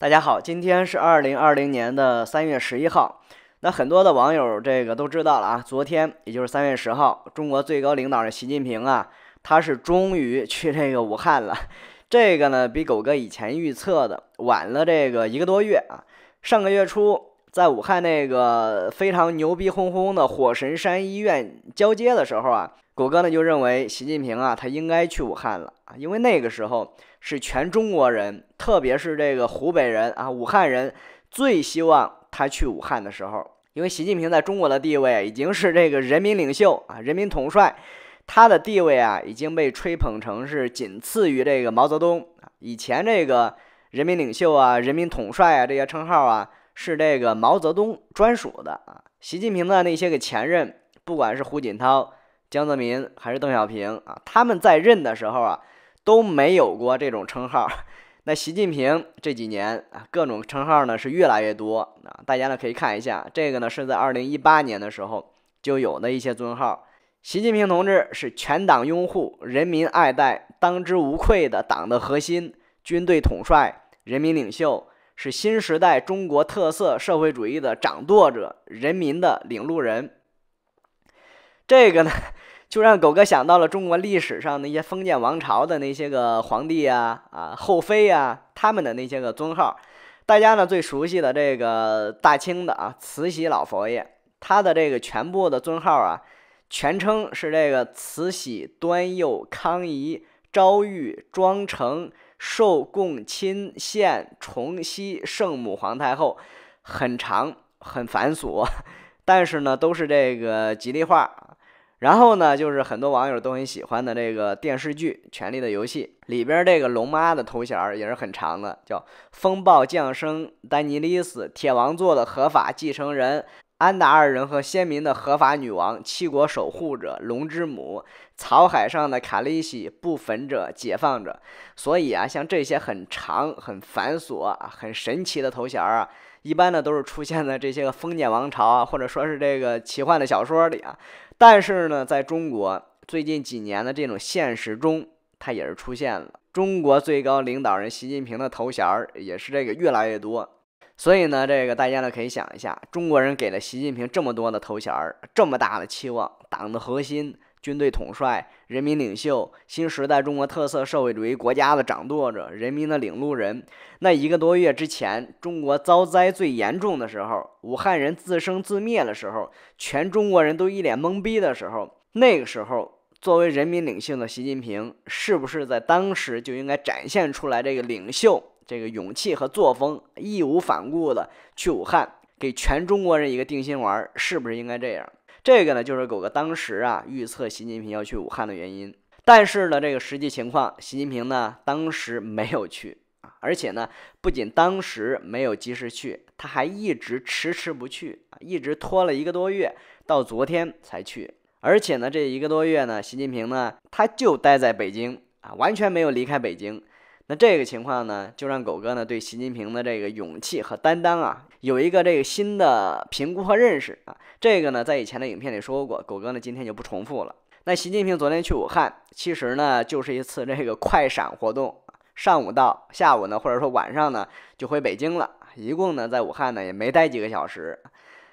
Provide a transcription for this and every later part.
大家好，今天是二零二零年的三月十一号。那很多的网友这个都知道了啊。昨天，也就是三月十号，中国最高领导人习近平啊，他是终于去这个武汉了。这个呢，比狗哥以前预测的晚了这个一个多月啊。上个月初，在武汉那个非常牛逼轰轰的火神山医院交接的时候啊。左哥呢就认为习近平啊，他应该去武汉了啊，因为那个时候是全中国人，特别是这个湖北人啊、武汉人最希望他去武汉的时候，因为习近平在中国的地位已经是这个人民领袖啊、人民统帅，他的地位啊已经被吹捧成是仅次于这个毛泽东。啊，以前这个人民领袖啊、人民统帅啊这些称号啊是这个毛泽东专属的啊，习近平的那些个前任，不管是胡锦涛。江泽民还是邓小平啊，他们在任的时候啊都没有过这种称号。那习近平这几年啊，各种称号呢是越来越多啊。大家呢可以看一下，这个呢是在二零一八年的时候就有的一些尊号。习近平同志是全党拥护、人民爱戴、当之无愧的党的核心、军队统帅、人民领袖，是新时代中国特色社会主义的掌舵者、人民的领路人。这个呢。就让狗哥想到了中国历史上那些封建王朝的那些个皇帝啊啊后妃啊，他们的那些个尊号。大家呢最熟悉的这个大清的啊慈禧老佛爷，他的这个全部的尊号啊，全称是这个慈禧端佑康怡、昭裕庄成寿恭亲献崇熙圣母皇太后，很长很繁琐，但是呢都是这个吉利话。然后呢，就是很多网友都很喜欢的这个电视剧《权力的游戏》里边这个龙妈的头衔儿也是很长的，叫风暴降生丹尼利斯铁王座的合法继承人。安达尔人和先民的合法女王、七国守护者、龙之母、草海上的卡利西、不焚者、解放者，所以啊，像这些很长、很繁琐、很神奇的头衔啊，一般呢都是出现在这些个封建王朝啊，或者说是这个奇幻的小说里啊。但是呢，在中国最近几年的这种现实中，它也是出现了。中国最高领导人习近平的头衔也是这个越来越多。所以呢，这个大家呢可以想一下，中国人给了习近平这么多的头衔儿，这么大的期望，党的核心、军队统帅、人民领袖、新时代中国特色社会主义国家的掌舵者、人民的领路人。那一个多月之前，中国遭灾最严重的时候，武汉人自生自灭的时候，全中国人都一脸懵逼的时候，那个时候，作为人民领袖的习近平，是不是在当时就应该展现出来这个领袖？这个勇气和作风，义无反顾的去武汉，给全中国人一个定心丸，是不是应该这样？这个呢，就是狗哥当时啊预测习近平要去武汉的原因。但是呢，这个实际情况，习近平呢当时没有去，啊，而且呢，不仅当时没有及时去，他还一直迟迟不去，一直拖了一个多月，到昨天才去。而且呢，这一个多月呢，习近平呢他就待在北京啊，完全没有离开北京。那这个情况呢，就让狗哥呢对习近平的这个勇气和担当啊，有一个这个新的评估和认识啊。这个呢，在以前的影片里说过，狗哥呢今天就不重复了。那习近平昨天去武汉，其实呢就是一次这个快闪活动，上午到下午呢，或者说晚上呢，就回北京了。一共呢在武汉呢也没待几个小时。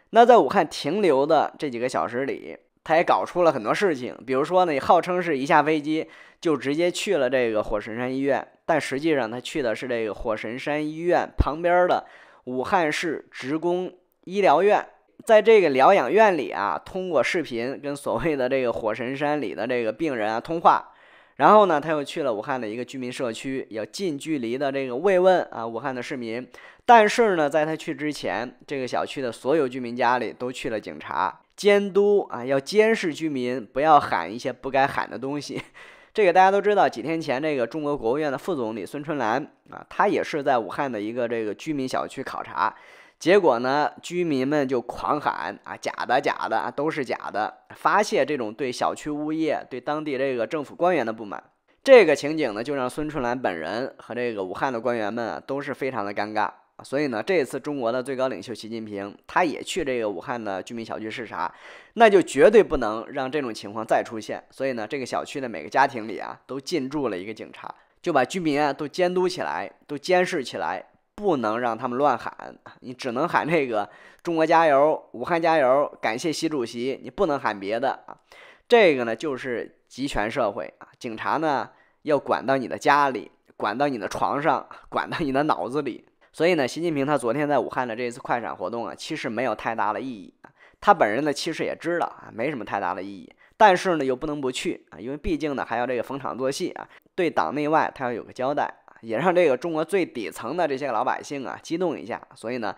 那在武汉停留的这几个小时里。他也搞出了很多事情，比如说呢，号称是一下飞机就直接去了这个火神山医院，但实际上他去的是这个火神山医院旁边的武汉市职工医疗院，在这个疗养院里啊，通过视频跟所谓的这个火神山里的这个病人啊通话，然后呢，他又去了武汉的一个居民社区，有近距离的这个慰问啊，武汉的市民，但是呢，在他去之前，这个小区的所有居民家里都去了警察。监督啊，要监视居民，不要喊一些不该喊的东西。这个大家都知道。几天前，这个中国国务院的副总理孙春兰啊，他也是在武汉的一个这个居民小区考察，结果呢，居民们就狂喊啊“假的，假的，都是假的”，发泄这种对小区物业、对当地这个政府官员的不满。这个情景呢，就让孙春兰本人和这个武汉的官员们都是非常的尴尬。所以呢，这次中国的最高领袖习近平他也去这个武汉的居民小区视察，那就绝对不能让这种情况再出现。所以呢，这个小区的每个家庭里啊，都进驻了一个警察，就把居民啊都监督起来，都监视起来，不能让他们乱喊。你只能喊这个“中国加油，武汉加油”，感谢习主席。你不能喊别的啊。这个呢，就是集权社会啊，警察呢要管到你的家里，管到你的床上，管到你的脑子里。所以呢，习近平他昨天在武汉的这一次快闪活动啊，其实没有太大的意义。他本人呢，其实也知道啊，没什么太大的意义。但是呢，又不能不去啊，因为毕竟呢，还要这个逢场作戏啊，对党内外他要有个交代，也让这个中国最底层的这些个老百姓啊激动一下。所以呢，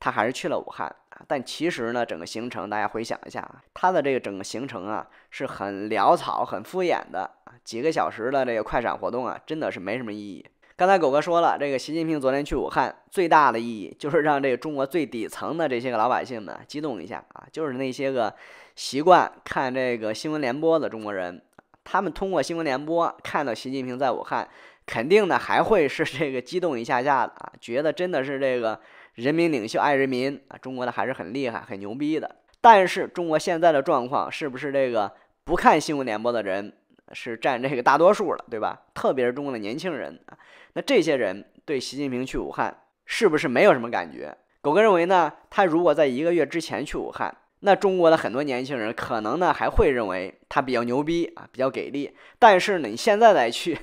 他还是去了武汉。但其实呢，整个行程大家回想一下，他的这个整个行程啊，是很潦草、很敷衍的。几个小时的这个快闪活动啊，真的是没什么意义。刚才狗哥说了，这个习近平昨天去武汉，最大的意义就是让这个中国最底层的这些个老百姓们激动一下啊！就是那些个习惯看这个新闻联播的中国人，他们通过新闻联播看到习近平在武汉，肯定呢还会是这个激动一下下的啊，觉得真的是这个人民领袖爱人民啊，中国的还是很厉害、很牛逼的。但是中国现在的状况，是不是这个不看新闻联播的人？是占这个大多数了，对吧？特别是中国的年轻人啊，那这些人对习近平去武汉是不是没有什么感觉？狗哥认为呢，他如果在一个月之前去武汉，那中国的很多年轻人可能呢还会认为他比较牛逼啊，比较给力。但是呢，你现在再去，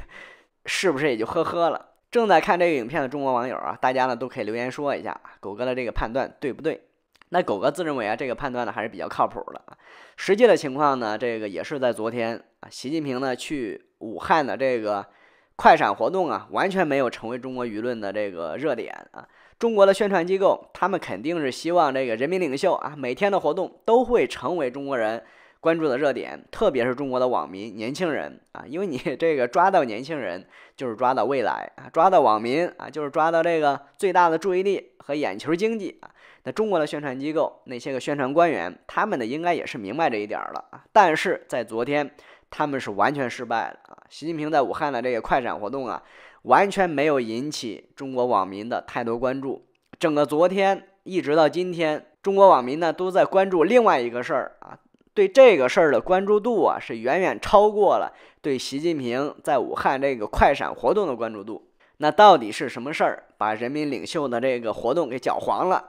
是不是也就呵呵了？正在看这个影片的中国网友啊，大家呢都可以留言说一下，狗哥的这个判断对不对？那狗哥自认为啊，这个判断呢还是比较靠谱的啊。实际的情况呢，这个也是在昨天啊，习近平呢去武汉的这个快闪活动啊，完全没有成为中国舆论的这个热点啊。中国的宣传机构，他们肯定是希望这个人民领袖啊，每天的活动都会成为中国人。关注的热点，特别是中国的网民、年轻人啊，因为你 这个抓到年轻人，就是抓到未来啊，抓到网民啊，就是抓到这个最大的注意力和眼球经济啊。那中国的宣传机构那些个宣传官员，他们呢应该也是明白这一点了啊。但是在昨天，他们是完全失败了啊。习近平在武汉的这个快闪活动啊，完全没有引起中国网民的太多关注。整个昨天一直到今天，中国网民呢都在关注另外一个事儿啊。对这个事儿的关注度啊，是远远超过了对习近平在武汉这个快闪活动的关注度。那到底是什么事儿，把人民领袖的这个活动给搅黄了？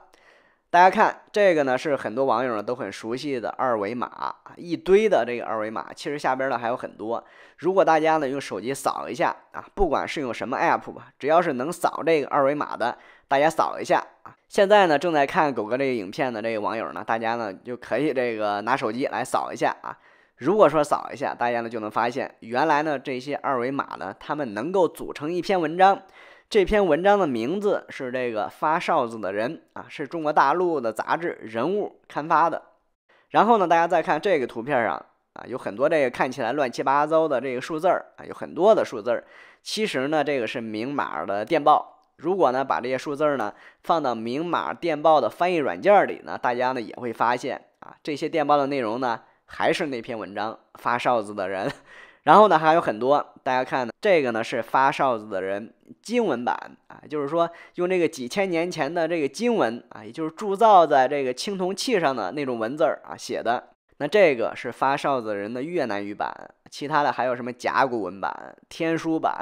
大家看这个呢，是很多网友呢都很熟悉的二维码啊，一堆的这个二维码，其实下边呢还有很多。如果大家呢用手机扫一下啊，不管是用什么 app 吧，只要是能扫这个二维码的，大家扫一下啊。现在呢正在看狗哥这个影片的这个网友呢，大家呢就可以这个拿手机来扫一下啊。如果说扫一下，大家呢就能发现，原来呢这些二维码呢，它们能够组成一篇文章。这篇文章的名字是这个发哨子的人啊，是中国大陆的杂志人物刊发的。然后呢，大家再看这个图片上啊，有很多这个看起来乱七八糟的这个数字儿啊，有很多的数字儿。其实呢，这个是明码的电报。如果呢把这些数字儿呢放到明码电报的翻译软件里呢，大家呢也会发现啊，这些电报的内容呢还是那篇文章发哨子的人。然后呢，还有很多。大家看呢，这个呢是发哨子的人，金文版啊，就是说用这个几千年前的这个金文啊，也就是铸造在这个青铜器上的那种文字啊写的。那这个是发哨子人的越南语版，其他的还有什么甲骨文版、天书版、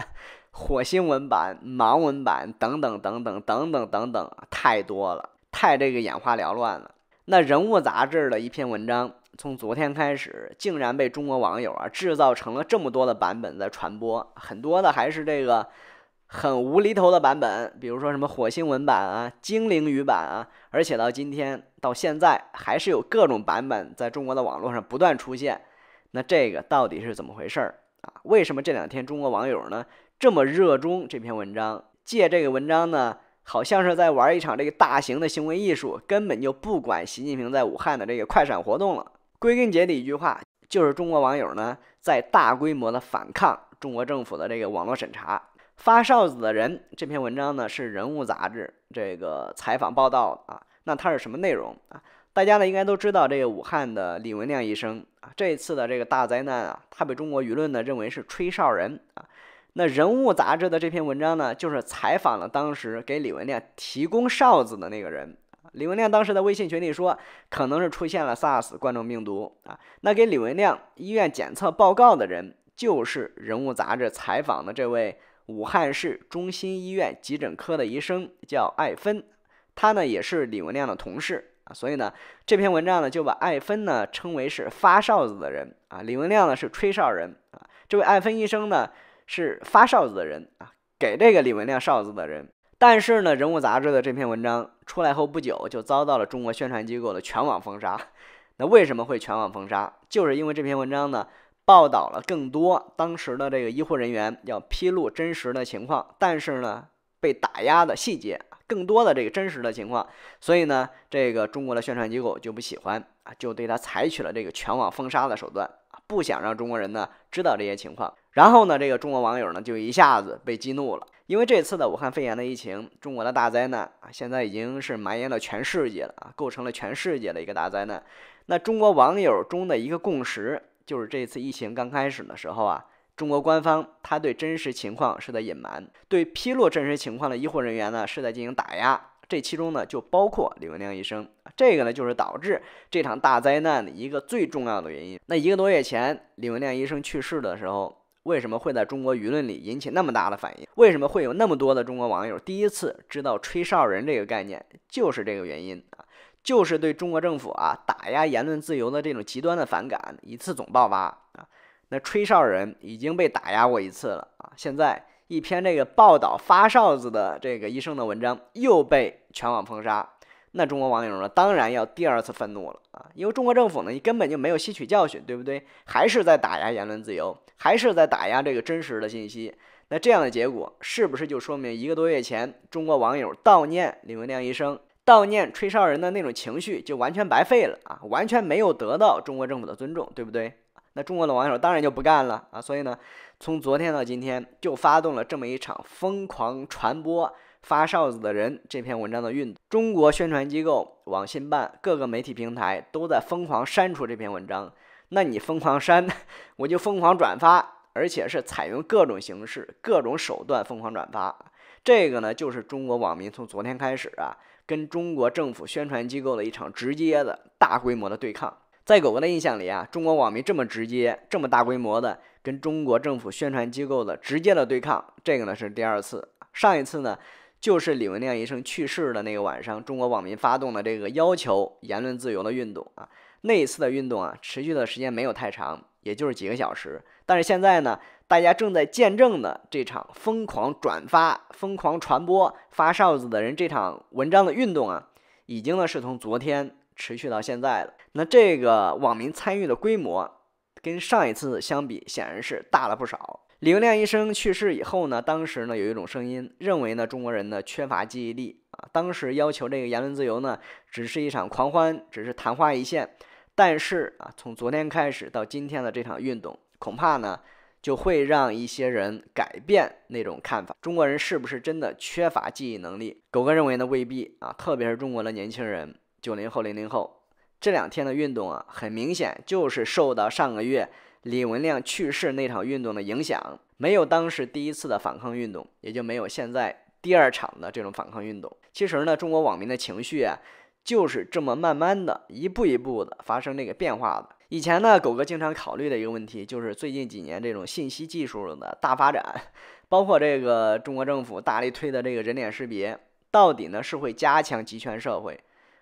火星文版、盲文版等等等等等等等等，太多了，太这个眼花缭乱了。那《人物杂志》的一篇文章。从昨天开始，竟然被中国网友啊制造成了这么多的版本在传播，很多的还是这个很无厘头的版本，比如说什么火星文版啊、精灵语版啊，而且到今天到现在，还是有各种版本在中国的网络上不断出现。那这个到底是怎么回事儿啊？为什么这两天中国网友呢这么热衷这篇文章？借这个文章呢，好像是在玩一场这个大型的行为艺术，根本就不管习近平在武汉的这个快闪活动了。归根结底，一句话就是中国网友呢在大规模的反抗中国政府的这个网络审查。发哨子的人，这篇文章呢是《人物》杂志这个采访报道啊。那它是什么内容啊？大家呢应该都知道，这个武汉的李文亮医生啊，这次的这个大灾难啊，他被中国舆论呢认为是吹哨人啊。那《人物》杂志的这篇文章呢，就是采访了当时给李文亮提供哨子的那个人。李文亮当时的微信群里说，可能是出现了 SARS 冠状病毒啊。那给李文亮医院检测报告的人，就是《人物》杂志采访的这位武汉市中心医院急诊科的医生，叫艾芬。他呢也是李文亮的同事啊，所以呢这篇文章呢就把艾芬呢称为是发哨子的人啊，李文亮呢是吹哨人啊，这位艾芬医生呢是发哨子的人啊，给这个李文亮哨子的人。但是呢，《人物》杂志的这篇文章出来后不久，就遭到了中国宣传机构的全网封杀。那为什么会全网封杀？就是因为这篇文章呢，报道了更多当时的这个医护人员要披露真实的情况，但是呢，被打压的细节更多的这个真实的情况，所以呢，这个中国的宣传机构就不喜欢啊，就对他采取了这个全网封杀的手段。不想让中国人呢知道这些情况，然后呢，这个中国网友呢就一下子被激怒了，因为这次的武汉肺炎的疫情，中国的大灾难啊，现在已经是蔓延到全世界了啊，构成了全世界的一个大灾难。那中国网友中的一个共识就是，这次疫情刚开始的时候啊，中国官方他对真实情况是在隐瞒，对披露真实情况的医护人员呢是在进行打压。这其中呢，就包括李文亮医生，这个呢，就是导致这场大灾难的一个最重要的原因。那一个多月前，李文亮医生去世的时候，为什么会在中国舆论里引起那么大的反应？为什么会有那么多的中国网友第一次知道“吹哨人”这个概念？就是这个原因啊，就是对中国政府啊打压言论自由的这种极端的反感一次总爆发啊。那吹哨人已经被打压过一次了啊，现在。一篇这个报道发哨子的这个医生的文章又被全网封杀，那中国网友呢，当然要第二次愤怒了啊！因为中国政府呢，你根本就没有吸取教训，对不对？还是在打压言论自由，还是在打压这个真实的信息。那这样的结果是不是就说明一个多月前中国网友悼念李文亮医生、悼念吹哨人的那种情绪就完全白费了啊？完全没有得到中国政府的尊重，对不对？那中国的网友当然就不干了啊，所以呢，从昨天到今天就发动了这么一场疯狂传播发哨子的人这篇文章的运。中国宣传机构网信办各个媒体平台都在疯狂删除这篇文章。那你疯狂删，我就疯狂转发，而且是采用各种形式、各种手段疯狂转发。这个呢，就是中国网民从昨天开始啊，跟中国政府宣传机构的一场直接的大规模的对抗。在狗狗的印象里啊，中国网民这么直接、这么大规模的跟中国政府宣传机构的直接的对抗，这个呢是第二次。上一次呢，就是李文亮医生去世的那个晚上，中国网民发动的这个要求言论自由的运动啊。那一次的运动啊，持续的时间没有太长，也就是几个小时。但是现在呢，大家正在见证的这场疯狂转发、疯狂传播、发哨子的人这场文章的运动啊，已经呢是从昨天。持续到现在的那这个网民参与的规模跟上一次相比，显然是大了不少。李文亮医生去世以后呢，当时呢有一种声音认为呢中国人呢缺乏记忆力啊。当时要求这个言论自由呢只是一场狂欢，只是昙花一现。但是啊，从昨天开始到今天的这场运动，恐怕呢就会让一些人改变那种看法。中国人是不是真的缺乏记忆能力？狗哥认为呢未必啊，特别是中国的年轻人。九零后、零零后这两天的运动啊，很明显就是受到上个月李文亮去世那场运动的影响，没有当时第一次的反抗运动，也就没有现在第二场的这种反抗运动。其实呢，中国网民的情绪啊，就是这么慢慢的、一步一步的发生这个变化的。以前呢，狗哥经常考虑的一个问题就是，最近几年这种信息技术的大发展，包括这个中国政府大力推的这个人脸识别，到底呢是会加强集权社会？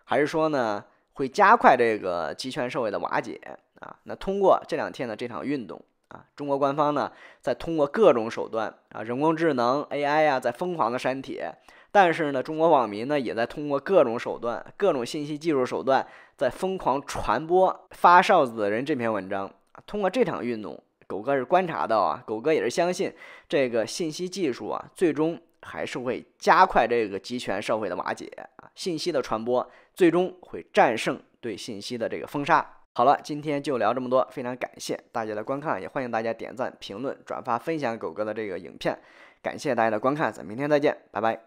还是说呢，会加快这个集权社会的瓦解啊？那通过这两天的这场运动啊，中国官方呢在通过各种手段啊，人工智能 AI 呀，在疯狂的删帖；但是呢，中国网民呢也在通过各种手段、各种信息技术手段，在疯狂传播发哨子的人这篇文章。通过这场运动，狗哥是观察到啊，狗哥也是相信这个信息技术啊，最终。还是会加快这个集权社会的瓦解啊！信息的传播最终会战胜对信息的这个封杀。好了，今天就聊这么多，非常感谢大家的观看，也欢迎大家点赞、评论、转发、分享狗哥的这个影片。感谢大家的观看，咱明天再见，拜拜。